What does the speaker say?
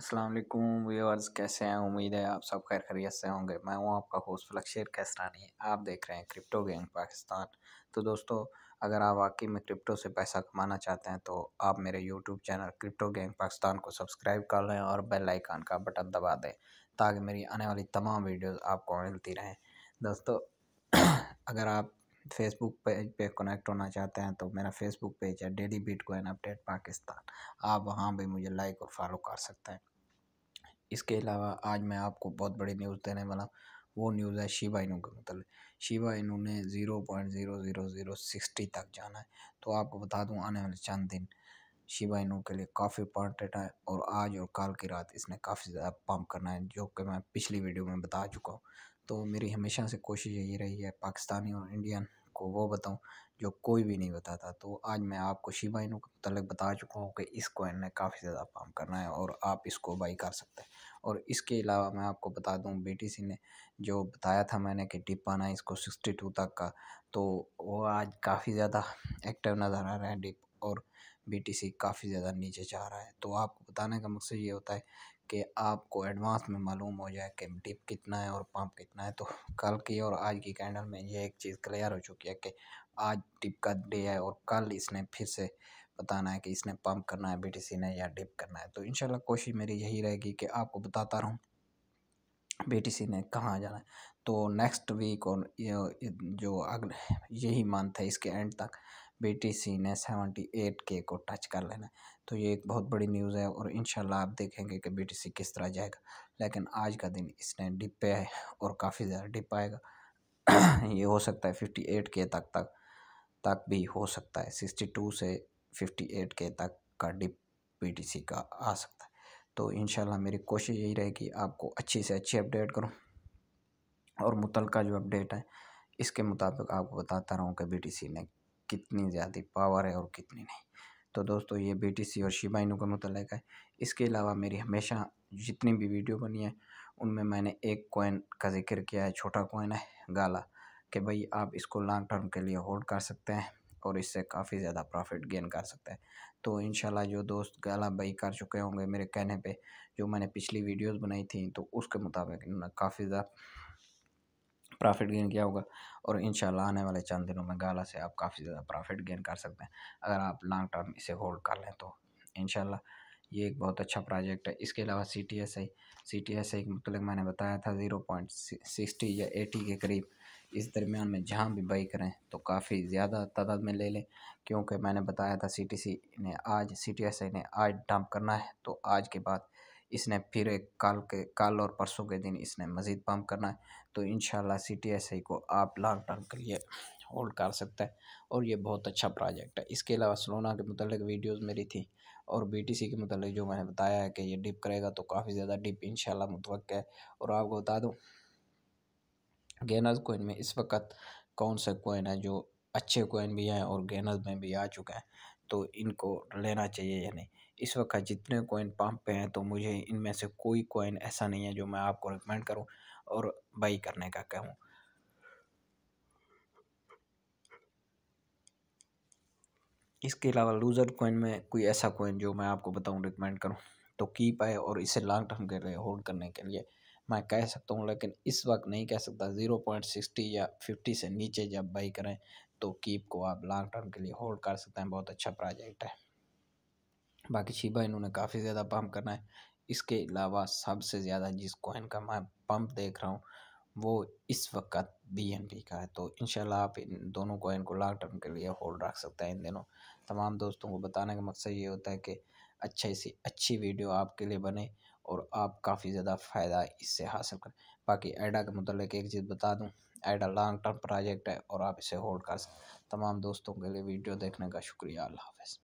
السلام علیکم ویورز کیسے ہیں امید ہے آپ سب خیر خیریت سے ہوں گے میں ہوں آپ کا ہوسٹ فلکشیر کیسرانی آپ دیکھ رہے ہیں کرپٹو گینگ پاکستان تو دوستو اگر آپ واقعی میں کرپٹو سے پیسہ کمانا چاہتے ہیں تو آپ میرے YouTube channel crypto gang Pakistan کو سبسکرائب کر لیں اور بیل آئیکن کا بٹن دبا دیں تاکہ میری آنے والی تمام ویڈیوز آپ کو ملتی رہیں دوستو اگر آپ فیس بک پیج پہ کنیکٹ ہونا چاہتے ہیں تو میرا فیس بک پیج ہے daily bitcoin update update Pakistan آپ وہاں بھی مجھے لائک اور فالو کر سکتے ہیں اس کے علاوہ آج میں آپ کو بہت بڑی نیوز دینے والا ہوں وہ نیوز ہے شیبہ انو کے متعلق شیبہ انو نے zero point zero zero zero sixty تک جانا ہے تو آپ کو بتا دوں آنے والے چند دن انو کے لیے کافی امپورٹنٹ ہے اور آج اور کال کی رات اس نے کافی زیادہ پمپ کرنا ہے جو کہ میں پچھلی ویڈیو میں بتا چکا ہوں تو میری ہمیشہ سے کوشش یہی رہی ہے پاکستانی اور انڈین کو وہ بتاؤں جو کوئی بھی نہیں بتاتا تو آج میں آپ کو انو کے متعلق بتا چکا ہوں کہ اس کو انہیں کافی زیادہ پمپ کرنا ہے اور آپ اس کو بائی کر سکتے ہیں اور اس کے علاوہ میں آپ کو بتا دوں بیٹی سی نے جو بتایا تھا میں نے کہ ڈپ ہے اس کو سکسٹی ٹو تک کا تو وہ آج کافی زیادہ ایکٹیو نظر آ رہے ہیں ڈپ اور بی ٹی سی کافی زیادہ نیچے جا رہا ہے تو آپ کو بتانے کا مقصد یہ ہوتا ہے کہ آپ کو ایڈوانس میں معلوم ہو جائے کہ ڈپ کتنا ہے اور پمپ کتنا ہے تو کل کی اور آج کی کینڈل میں یہ ایک چیز کلیئر ہو چکی ہے کہ آج ڈپ کا ڈے ہے اور کل اس نے پھر سے بتانا ہے کہ اس نے پمپ کرنا ہے بی ٹی سی نے یا ڈپ کرنا ہے تو انشاءاللہ کوشش میری یہی رہے گی کہ آپ کو بتاتا رہوں بی ٹی سی نے کہاں جانا ہے تو نیکسٹ ویک اور یہ جو اگلے یہی منتھ ہے اس کے اینڈ تک بی ٹی سی نے سیونٹی ایٹ کے کو ٹچ کر لینا تو یہ ایک بہت بڑی نیوز ہے اور انشاءاللہ آپ دیکھیں گے کہ بی ٹی سی کس طرح جائے گا لیکن آج کا دن اس نے ڈپ پہ ہے اور کافی زیادہ ڈپ آئے گا یہ ہو سکتا ہے ففٹی ایٹ کے تک تک تک بھی ہو سکتا ہے سکسٹی ٹو سے ففٹی ایٹ کے تک کا ڈپ بی ٹی سی کا آ سکتا ہے تو انشاءاللہ میری کوشش یہی رہے گی آپ کو اچھی سے اچھی اپڈیٹ کروں اور متعلقہ جو اپڈیٹ ہے اس کے مطابق آپ کو بتاتا رہوں کہ بی ٹی سی نے کتنی زیادہ پاور ہے اور کتنی نہیں تو دوستو یہ بی ٹی سی اور انو کا متعلق ہے اس کے علاوہ میری ہمیشہ جتنی بھی ویڈیو بنی ہے ان میں میں نے ایک کوئن کا ذکر کیا ہے چھوٹا کوئن ہے گالا کہ بھئی آپ اس کو لانگ ٹرم کے لیے ہولڈ کر سکتے ہیں اور اس سے کافی زیادہ پرافٹ گین کر سکتے ہیں تو انشاءاللہ جو دوست گالا بائی کر چکے ہوں گے میرے کہنے پہ جو میں نے پچھلی ویڈیوز بنائی تھیں تو اس کے مطابق کافی زیادہ پرافٹ گین کیا ہوگا اور انشاءاللہ آنے والے چند دنوں میں گالا سے آپ کافی زیادہ پرافٹ گین کر سکتے ہیں اگر آپ لانگ ٹرم اسے ہولڈ کر لیں تو انشاءاللہ یہ ایک بہت اچھا پروجیکٹ ہے اس کے علاوہ C T S I C T S I کے متعلق میں نے بتایا تھا زیرو پوائنٹ سکسٹی یا ایٹی کے قریب اس درمیان میں جہاں بھی بائی کریں تو کافی زیادہ تعداد میں لے لیں کیونکہ میں نے بتایا تھا سی ٹی سی نے آج سی ٹی ایس آئی نے آج ڈمپ کرنا ہے تو آج کے بعد اس نے پھر ایک کال کے کال اور پرسوں کے دن اس نے مزید پمپ کرنا ہے تو انشاءاللہ سی ٹی ایس آئی کو آپ لانگ ٹرم کے لیے ہولڈ کر سکتے ہیں اور یہ بہت اچھا پروجیکٹ ہے اس کے علاوہ سلونا کے متعلق ویڈیوز میری تھیں اور بی ٹی سی کے متعلق جو میں نے بتایا ہے کہ یہ ڈپ کرے گا تو کافی زیادہ ڈپ انشاءاللہ متوقع ہے اور آپ کو بتا دوں گینز کوئن میں اس وقت کون سے کوئن ہیں جو اچھے کوئن بھی ہیں اور گینز میں بھی آ چکے ہیں تو ان کو لینا چاہیے یا نہیں اس وقت جتنے کوئن پمپ پہ ہیں تو مجھے ان میں سے کوئی کوئن ایسا نہیں ہے جو میں آپ کو ریکمینڈ کروں اور بائی کرنے کا کہوں اس کے علاوہ لوزر کوئن میں کوئی ایسا کوئن جو میں آپ کو بتاؤں ریکمینڈ کروں تو کیپ ہے اور اسے لانگ ٹرم کے لیے ہولڈ کرنے کے لیے میں کہہ سکتا ہوں لیکن اس وقت نہیں کہہ سکتا زیرو پوائنٹ سکسٹی یا ففٹی سے نیچے جب بائی کریں تو کیپ کو آپ لانگ ٹرم کے لیے ہولڈ کر سکتے ہیں بہت اچھا پروجیکٹ ہے باقی شیبہ انہوں نے کافی زیادہ پمپ کرنا ہے اس کے علاوہ سب سے زیادہ جس کوئن کا میں پمپ دیکھ رہا ہوں وہ اس وقت بی این پی کا ہے تو انشاءاللہ آپ ان دونوں کوئن کو لانگ ٹرم کے لیے ہولڈ رکھ سکتے ہیں ان دنوں تمام دوستوں کو بتانے کا مقصد یہ ہوتا ہے کہ اچھے سے اچھی ویڈیو آپ کے لیے بنے اور آپ کافی زیادہ فائدہ اس سے حاصل کریں باقی ایڈا کے متعلق ایک چیز بتا دوں ایڈا لانگ ٹرم پروجیکٹ ہے اور آپ اسے ہولڈ کر سکتے تمام دوستوں کے لیے ویڈیو دیکھنے کا شکریہ اللہ حافظ